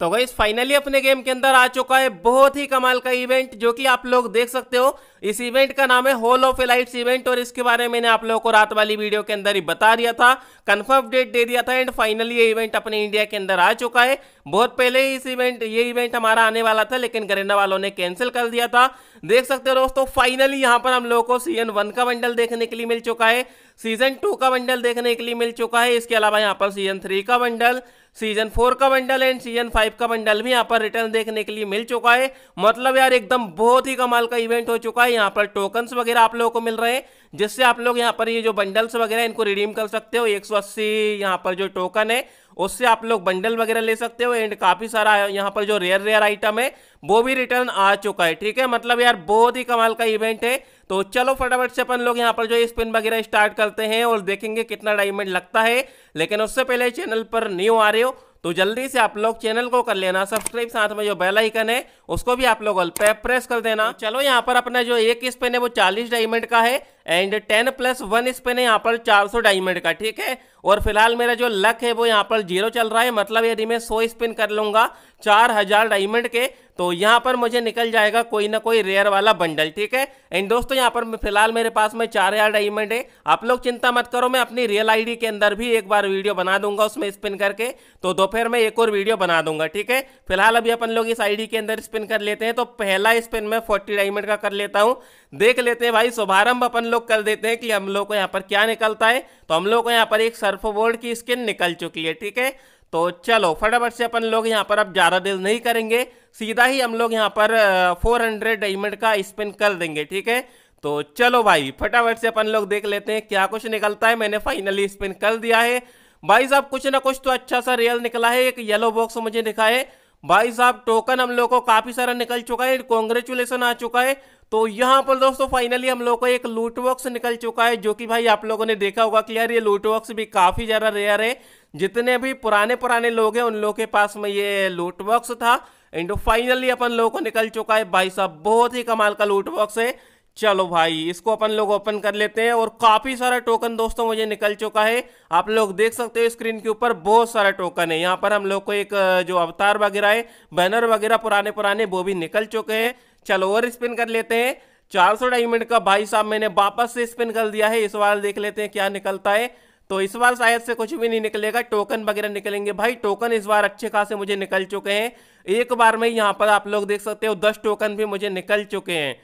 तो गई फाइनली अपने गेम के अंदर आ चुका है बहुत ही कमाल का इवेंट जो कि आप लोग देख सकते हो इस इवेंट का नाम है होल ऑफ एलाइट्स इवेंट और इसके बारे में मैंने आप लोगों को रात वाली वीडियो के अंदर ही बता दिया था कंफर्म डेट दे दिया था एंड फाइनली ये इवेंट अपने इंडिया के अंदर आ चुका है बहुत पहले ही इस इवेंट ये इवेंट हमारा आने वाला था लेकिन गरेना वालों ने कैंसिल कर दिया था देख सकते हो दोस्तों फाइनली यहाँ पर हम लोगों को सी का बंडल देखने के लिए मिल चुका है सीजन टू का बंडल देखने के लिए मिल चुका है इसके अलावा यहाँ पर सीजन थ्री का बंडल सीजन फोर का बंडल एंड सीजन फाइव का बंडल भी यहाँ पर रिटर्न देखने के लिए मिल चुका है मतलब यार एकदम बहुत ही कमाल का इवेंट हो चुका है यहाँ पर टोकन्स वगैरह आप लोगों को मिल रहे हैं जिससे आप लोग यहाँ पर ये जो बंडल्स वगैरह इनको रिडीम कर सकते हो एक सौ यहाँ पर जो टोकन है उससे आप लोग बंडल वगैरह ले सकते हो एंड काफ़ी सारा यहाँ पर जो रेयर रेयर आइटम है वो भी रिटर्न आ चुका है ठीक है मतलब यार बहुत ही कमाल का इवेंट है तो चलो फटाफट से अपन लोग यहाँ पर जो स्पिन वगैरह स्टार्ट करते हैं और देखेंगे कितना डायमंड लगता है लेकिन उससे पहले चैनल पर न्यू आ रहे हो तो जल्दी से आप लोग चैनल को कर लेना सब्सक्राइब साथ में जो बेल आइकन है उसको भी आप लोग प्रेस कर देना तो चलो यहाँ पर अपना जो एक स्पिन है वो 40 डायमंड का है and ten plus one spin नहीं यहाँ पर चार सौ डायमंड का ठीक है और फिलहाल मेरा जो लक है वो यहाँ पर जीरो चल रहा है मतलब यदि मैं सो स्पिन कर लूँगा चार हजार डायमंड के तो यहाँ पर मुझे निकल जाएगा कोई ना कोई रेयर वाला बंडल ठीक है एंड दोस्तों यहाँ पर फिलहाल मेरे पास में चार हजार डायमंड है आप लोग चिंता मत करो मैं अपनी रियल आई के अंदर भी एक बार वीडियो बना दूंगा उसमें स्पिन करके तो दोपहर में एक और वीडियो बना दूंगा ठीक है फिलहाल अभी अपन लोग इस आई के अंदर स्पिन कर लेते हैं तो पहला स्पिन में फोर्टी डायमंड का कर लेता हूँ देख लेते हैं भाई शुभारंभ अपन लोग लोग कर देते हैं कि हम लोग को यहाँ पर क्या निकलता है तो हम लोग को यहाँ पर एक सर्फ वोल्ड की स्किन निकल चुकी है ठीक है तो चलो फटाफट से अपन लोग यहाँ पर अब ज़्यादा देर नहीं करेंगे सीधा ही हम लोग यहाँ पर 400 डायमंड का स्पिन कर देंगे ठीक है तो चलो भाई फटाफट से अपन लोग देख लेते हैं क्या कुछ निकलता है मैंने फाइनली स्पिन कर दिया है भाई साहब कुछ ना कुछ तो अच्छा सा रियल निकला है एक येलो बॉक्स मुझे दिखा है भाई साहब टोकन हम लोग को काफ़ी सारा निकल चुका है कॉन्ग्रेचुलेसन आ चुका है तो यहाँ पर दोस्तों फाइनली हम लोग को एक लूट बॉक्स निकल चुका है जो कि भाई आप लोगों ने देखा होगा कि यार ये लूट बॉक्स भी काफ़ी ज़्यादा रेयर है जितने भी पुराने पुराने लोग हैं उन लोगों के पास में ये लूट बॉक्स था एंड फाइनली अपन लोगों को निकल चुका है भाई साहब बहुत ही कमाल का लूट बॉक्स है चलो भाई इसको अपन लोग ओपन कर लेते हैं और काफ़ी सारा टोकन दोस्तों मुझे निकल चुका है आप लोग देख सकते हो स्क्रीन के ऊपर बहुत सारा टोकन है यहाँ पर हम लोग को एक जो अवतार वगैरह है बैनर वगैरह पुराने पुराने वो भी निकल चुके हैं चलो और स्पिन कर लेते हैं 400 डायमंड का भाई साहब मैंने वापस से स्पिन कर दिया है इस बार देख लेते हैं क्या निकलता है तो इस बार शायद से कुछ भी नहीं निकलेगा टोकन वगैरह निकलेंगे भाई टोकन इस बार अच्छे खासे मुझे निकल चुके हैं एक बार में यहाँ पर आप लोग देख सकते हो दस टोकन भी मुझे निकल चुके हैं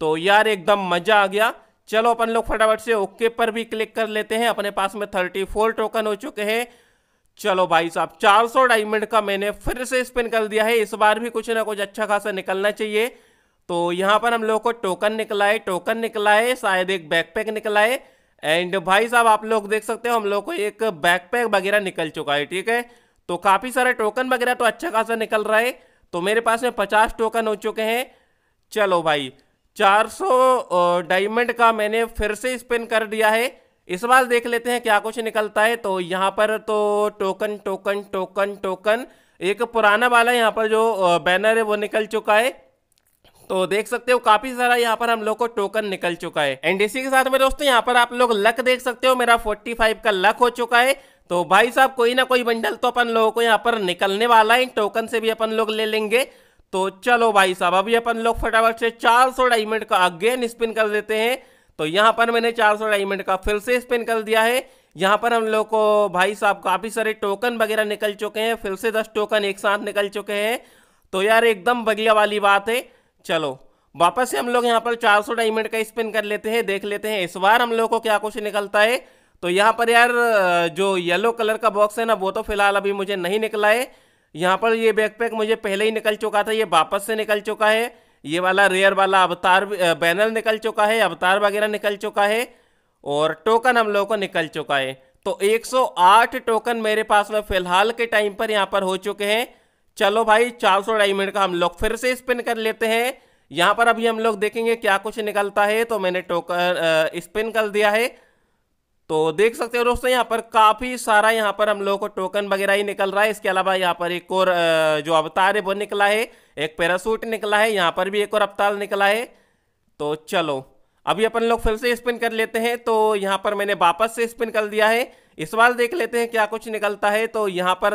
तो यार एकदम मज़ा आ गया चलो अपन लोग फटाफट से ओके पर भी क्लिक कर लेते हैं अपने पास में थर्टी फोर टोकन हो चुके हैं चलो भाई साहब 400 डायमंड का मैंने फिर से स्पिन कर दिया है इस बार भी कुछ ना कुछ अच्छा खासा निकलना चाहिए तो यहाँ पर हम लोग को टोकन निकला है टोकन निकला है शायद एक बैकपैक निकला है एंड भाई साहब आप लोग देख सकते हो हम लोग को एक बैकपैक वगैरह निकल चुका है ठीक है तो काफ़ी सारे टोकन वगैरह तो अच्छा खासा निकल रहा है तो मेरे पास में पचास टोकन हो चुके हैं चलो भाई 400 डायमंड का मैंने फिर से स्पिन कर दिया है इस बार देख लेते हैं क्या कुछ निकलता है तो यहाँ पर तो टोकन टोकन टोकन टोकन एक पुराना वाला यहाँ पर जो बैनर है वो निकल चुका है तो देख सकते हो काफी सारा यहाँ पर हम लोग को टोकन निकल चुका है एंड इसी के साथ में दोस्तों यहाँ पर आप लोग लक देख सकते हो मेरा 45 का लक हो चुका है तो भाई साहब कोई ना कोई बंडल तो अपन लोगों को यहाँ पर निकलने वाला है टोकन से भी अपन लोग ले लेंगे तो चलो भाई साहब अभी अपन लोग फटाफट से 400 डायमंड का अगेन स्पिन कर देते हैं तो यहाँ पर मैंने 400 डायमंड का फिर से स्पिन कर दिया है यहाँ पर हम लोग को भाई साहब काफ़ी सारे टोकन वगैरह निकल चुके हैं फिर से दस टोकन एक साथ निकल चुके हैं तो यार एकदम बढ़िया वाली बात है चलो वापस से हम लोग यहाँ पर सौ डायमंड का स्पिन कर लेते हैं देख लेते हैं इस बार हम लोग को क्या कुछ निकलता है तो यहाँ पर यार जो येलो कलर का बॉक्स है ना वो तो फिलहाल अभी मुझे नहीं निकला है यहाँ पर ये बैकपैक मुझे पहले ही निकल चुका था ये वापस से निकल चुका है ये वाला रेयर वाला अवतार बैनर निकल चुका है अवतार वगैरह निकल चुका है और टोकन हम लोगों को निकल चुका है तो 108 टोकन मेरे पास में फिलहाल के टाइम पर यहाँ पर हो चुके हैं चलो भाई 400 डायमंड का हम लोग फिर से स्पिन कर लेते हैं यहाँ पर अभी हम लोग देखेंगे क्या कुछ निकलता है तो मैंने टोकन स्पिन कर दिया है तो देख सकते हो दोस्तों यहाँ पर काफ़ी सारा यहाँ पर हम लोगों को टोकन वगैरह ही निकल रहा है इसके अलावा यहाँ पर एक और जो अवतार है वो निकला है एक पैरासूट निकला है यहाँ पर भी एक और अवतार निकला है तो चलो अभी अपन लोग फिर से स्पिन कर लेते हैं तो यहाँ पर मैंने वापस से स्पिन कर दिया है इस बार देख लेते हैं क्या कुछ निकलता है तो यहाँ पर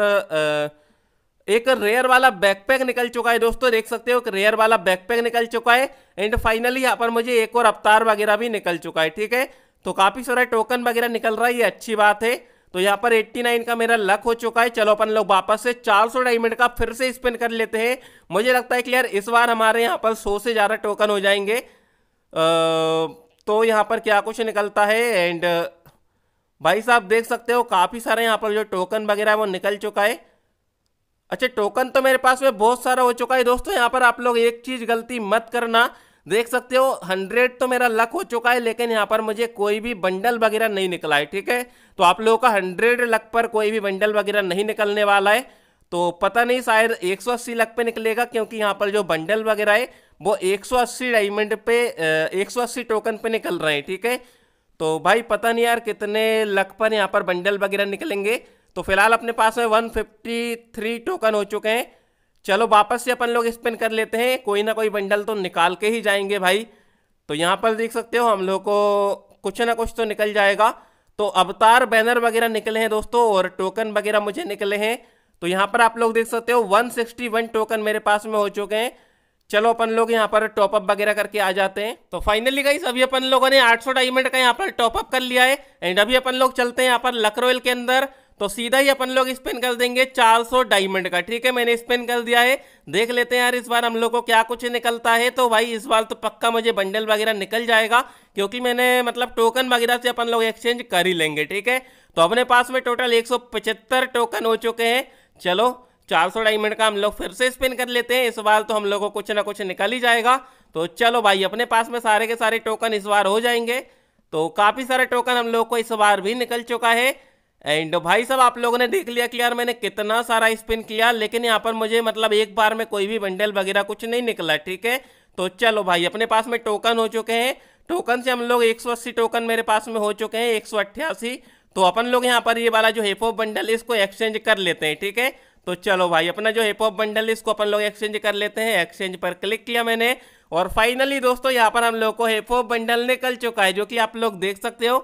एक रेयर वाला बैकपैक निकल चुका है दोस्तों देख सकते हो रेयर वाला बैकपैक निकल चुका है एंड फाइनली यहाँ पर मुझे एक और अवतार वगैरह भी निकल चुका है ठीक है तो काफ़ी सारा टोकन वगैरह निकल रहा है ये अच्छी बात है तो यहाँ पर 89 का मेरा लक हो चुका है चलो अपन लोग वापस से 400 डायमंड का फिर से स्पिन कर लेते हैं मुझे लगता है क्लियर इस बार हमारे यहाँ पर 100 से ज़्यादा टोकन हो जाएंगे आ, तो यहाँ पर क्या कुछ निकलता है एंड भाई साहब देख सकते हो काफ़ी सारे यहाँ पर जो टोकन वगैरह वो निकल चुका है अच्छा टोकन तो मेरे पास में बहुत सारा हो चुका है दोस्तों यहाँ पर आप लोग एक चीज़ गलती मत करना देख सकते हो हंड्रेड तो मेरा लक हो चुका है लेकिन यहाँ पर मुझे कोई भी बंडल वगैरह नहीं निकला है ठीक है तो आप लोगों का हंड्रेड लक पर कोई भी बंडल वगैरह नहीं निकलने वाला है तो पता नहीं शायद 180 लक पे निकलेगा क्योंकि यहाँ पर जो बंडल वगैरह है वो 180 डायमंड पे अस्सी टोकन पर निकल रहे हैं ठीक है तो भाई पता नहीं यार कितने लक पर यहाँ पर बंडल वगैरह निकलेंगे तो फिलहाल अपने पास में थ्री टोकन हो चुके हैं चलो वापस से अपन लोग स्पिन कर लेते हैं कोई ना कोई बंडल तो निकाल के ही जाएंगे भाई तो यहाँ पर देख सकते हो हम लोग को कुछ ना कुछ तो निकल जाएगा तो अवतार बैनर वगैरह निकले हैं दोस्तों और टोकन वगैरह मुझे निकले हैं तो यहाँ पर आप लोग देख सकते हो 161 टोकन मेरे पास में हो चुके हैं चलो अपन लोग यहाँ पर टॉपअप वगैरह करके आ जाते हैं तो फाइनली गई अभी अपन लोगों ने 800 डायमंड का यहाँ पर टॉपअप कर लिया है एंड अभी अपन लोग चलते हैं यहाँ पर लकरोल के अंदर तो सीधा ही अपन लोग स्पिन कर देंगे 400 डायमंड का ठीक है मैंने स्पिन कर दिया है देख लेते हैं यार इस बार हम लोग को क्या कुछ निकलता है तो भाई इस बार तो पक्का मुझे बंडल वगैरह निकल जाएगा क्योंकि मैंने मतलब टोकन वगैरह से अपन लोग एक्सचेंज कर ही लेंगे ठीक है तो अपने पास में टोटल एक टोकन हो चुके हैं चलो 400 डायमंड का हम लोग फिर से स्पिन कर लेते हैं इस बार तो हम लोग को कुछ ना कुछ निकल ही जाएगा तो चलो भाई अपने पास में सारे के सारे टोकन इस बार हो जाएंगे तो काफ़ी सारे टोकन हम लोग को इस बार भी निकल चुका है एंड भाई साहब आप लोगों ने देख लिया कि यार मैंने कितना सारा स्पिन किया लेकिन यहाँ पर मुझे मतलब एक बार में कोई भी बंडल वगैरह कुछ नहीं निकला ठीक है तो चलो भाई अपने पास में टोकन हो चुके हैं टोकन से हम लोग एक टोकन मेरे पास में हो चुके हैं एक तो अपन लोग यहाँ पर ये वाला जो हेपो बंडल इसको एक्सचेंज कर लेते हैं ठीक है तो चलो भाई अपना जो हेपो बंडल इसको अपन लोग एक्सचेंज कर लेते हैं एक्सचेंज पर क्लिक किया मैंने और फाइनली दोस्तों यहाँ पर हम लोग को हेपो बंडल निकल चुका है जो कि आप लोग देख सकते हो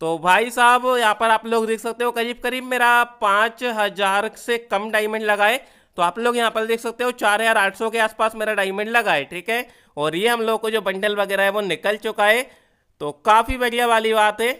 तो भाई साहब यहाँ पर आप लोग देख सकते हो करीब करीब मेरा पाँच हज़ार से कम डायमंड लगाए तो आप लोग यहाँ पर देख सकते हो चार हज़ार आठ सौ के आसपास मेरा डायमंड लगाए ठीक है और ये हम लोग को जो बंडल वगैरह है वो निकल चुका है तो काफ़ी बढ़िया वाली बात है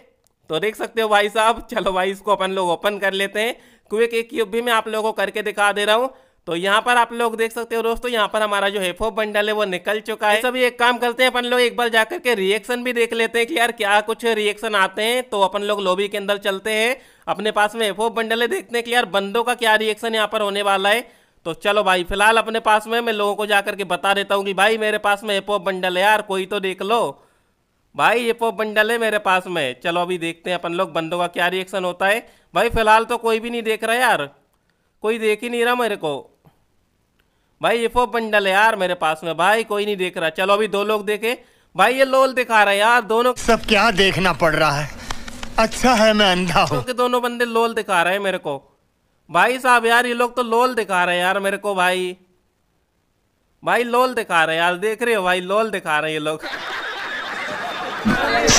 तो देख सकते हो भाई साहब चलो भाई इसको अपन लोग ओपन कर लेते हैं क्विक एक क्यूब भी मैं आप लोगों को करके दिखा दे रहा हूँ तो यहाँ पर आप लोग देख सकते हो दोस्तों यहाँ पर हमारा जो हेफो बंडल है वो निकल चुका है सभी एक काम करते हैं अपन लोग एक बार जाकर के रिएक्शन भी देख लेते हैं कि यार क्या कुछ रिएक्शन आते हैं तो अपन लोग लोबी के अंदर चलते हैं अपने पास में हेफो बंडल है देखते हैं कि यार बंदों का क्या रिएक्शन यहाँ पर होने वाला है तो चलो भाई फिलहाल अपने पास में मैं लोगों को जाकर के बता देता हूँ कि भाई मेरे पास में हेफो बंडल है यार कोई तो देख लो भाई ये पो बंडल है मेरे पास में चलो अभी देखते हैं अपन लोग बंदों का क्या रिएक्शन होता है भाई फिलहाल तो कोई भी नहीं देख रहा यार कोई देख ही नहीं रहा मेरे को भाई इफो पंडल यार मेरे पास में भाई कोई नहीं देख रहा चलो अभी दो लोग देखे भाई ये लोल दिखा रहा है यार दोनों सब क्या देखना पड़ रहा है अच्छा है मैं अंधा हूँ दोनों बंदे लोल दिखा रहे हैं मेरे को भाई साहब यार ये लोग तो लोल दिखा रहे हैं यार मेरे को भाई भाई लोल दिखा रहे हैं यार देख रहे हो भाई लोल दिखा रहे हैं ये लोग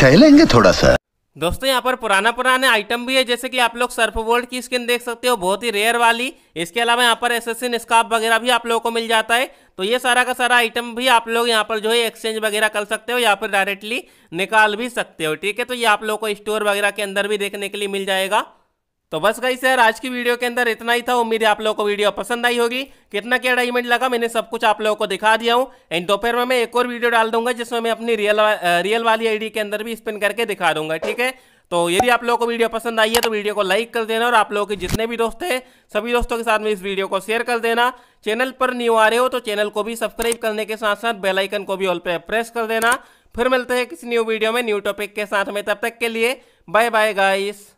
सह लेंगे थोड़ा सा दोस्तों यहाँ पर पुराना पुराने आइटम भी है जैसे कि आप लोग सर्फ बोल्ड की स्किन देख सकते हो बहुत ही रेयर वाली इसके अलावा यहाँ पर एसेसिन स्काफ वगैरह भी आप लोगों को मिल जाता है तो ये सारा का सारा आइटम भी आप लोग यहाँ पर जो है एक्सचेंज वगैरह कर सकते हो या फिर डायरेक्टली निकाल भी सकते हो ठीक है तो ये आप लोग को स्टोर वगैरह के अंदर भी देखने के लिए मिल जाएगा तो बस गई सर आज की वीडियो के अंदर इतना ही था उम्मीद है आप लोगों को वीडियो पसंद आई होगी कितना क्या इवेंट लगा मैंने सब कुछ आप लोगों को दिखा दिया हूँ एंड दोपहर में मैं एक और वीडियो डाल दूंगा जिसमें मैं अपनी रियल वा, रियल वाली आईडी के अंदर भी स्पिन करके दिखा दूंगा ठीक है तो यदि आप लोगों को वीडियो पसंद आई है तो वीडियो को लाइक कर देना और आप लोगों के जितने भी दोस्त हैं सभी दोस्तों के साथ में इस वीडियो को शेयर कर देना चैनल पर न्यू आ रहे हो तो चैनल को भी सब्सक्राइब करने के साथ साथ बेलाइकन को भी ऑल पे प्रेस कर देना फिर मिलते हैं किसी न्यू वीडियो में न्यू टॉपिक के साथ में तब तक के लिए बाय बाय गाइस